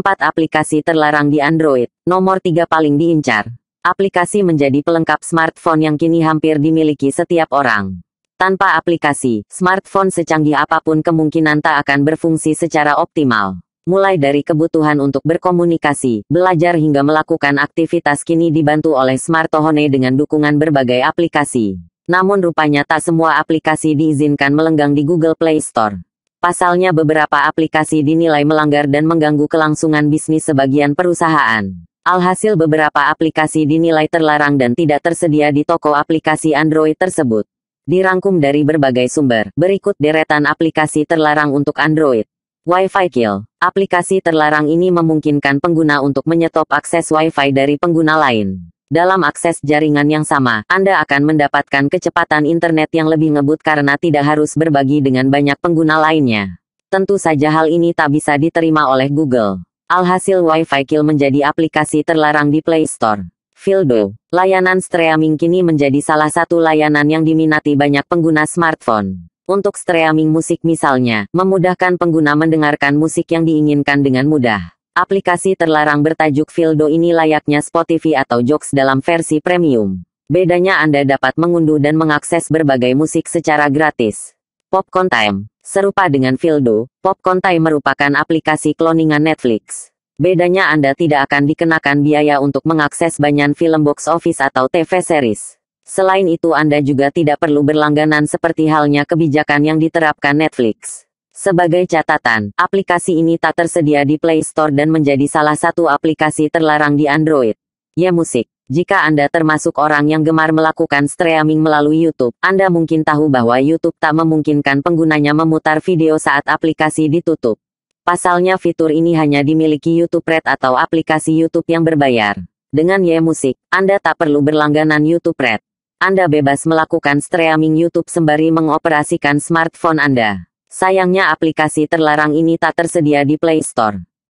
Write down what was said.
4 aplikasi terlarang di Android, nomor 3 paling diincar. Aplikasi menjadi pelengkap smartphone yang kini hampir dimiliki setiap orang. Tanpa aplikasi, smartphone secanggih apapun kemungkinan tak akan berfungsi secara optimal. Mulai dari kebutuhan untuk berkomunikasi, belajar hingga melakukan aktivitas kini dibantu oleh smartphone dengan dukungan berbagai aplikasi. Namun rupanya tak semua aplikasi diizinkan melenggang di Google Play Store. Pasalnya beberapa aplikasi dinilai melanggar dan mengganggu kelangsungan bisnis sebagian perusahaan. Alhasil beberapa aplikasi dinilai terlarang dan tidak tersedia di toko aplikasi Android tersebut. Dirangkum dari berbagai sumber, berikut deretan aplikasi terlarang untuk Android. Wi-Fi Kill. Aplikasi terlarang ini memungkinkan pengguna untuk menyetop akses Wi-Fi dari pengguna lain. Dalam akses jaringan yang sama, Anda akan mendapatkan kecepatan internet yang lebih ngebut karena tidak harus berbagi dengan banyak pengguna lainnya. Tentu saja hal ini tak bisa diterima oleh Google. Alhasil Wi-Fi Kill menjadi aplikasi terlarang di Play Store. Fildo, layanan streaming kini menjadi salah satu layanan yang diminati banyak pengguna smartphone. Untuk streaming musik misalnya, memudahkan pengguna mendengarkan musik yang diinginkan dengan mudah. Aplikasi terlarang bertajuk Fildo ini layaknya Spotify atau Jox dalam versi premium. Bedanya Anda dapat mengunduh dan mengakses berbagai musik secara gratis. Popcorn Time Serupa dengan Fildo, Popcorn Time merupakan aplikasi kloningan Netflix. Bedanya Anda tidak akan dikenakan biaya untuk mengakses banyak film box office atau TV series. Selain itu Anda juga tidak perlu berlangganan seperti halnya kebijakan yang diterapkan Netflix. Sebagai catatan, aplikasi ini tak tersedia di Play Store dan menjadi salah satu aplikasi terlarang di Android. Ya musik. Jika Anda termasuk orang yang gemar melakukan streaming melalui YouTube, Anda mungkin tahu bahwa YouTube tak memungkinkan penggunanya memutar video saat aplikasi ditutup. Pasalnya fitur ini hanya dimiliki YouTube Red atau aplikasi YouTube yang berbayar. Dengan Ye ya, Musik, Anda tak perlu berlangganan YouTube Red. Anda bebas melakukan streaming YouTube sembari mengoperasikan smartphone Anda. Sayangnya aplikasi terlarang ini tak tersedia di Play Store.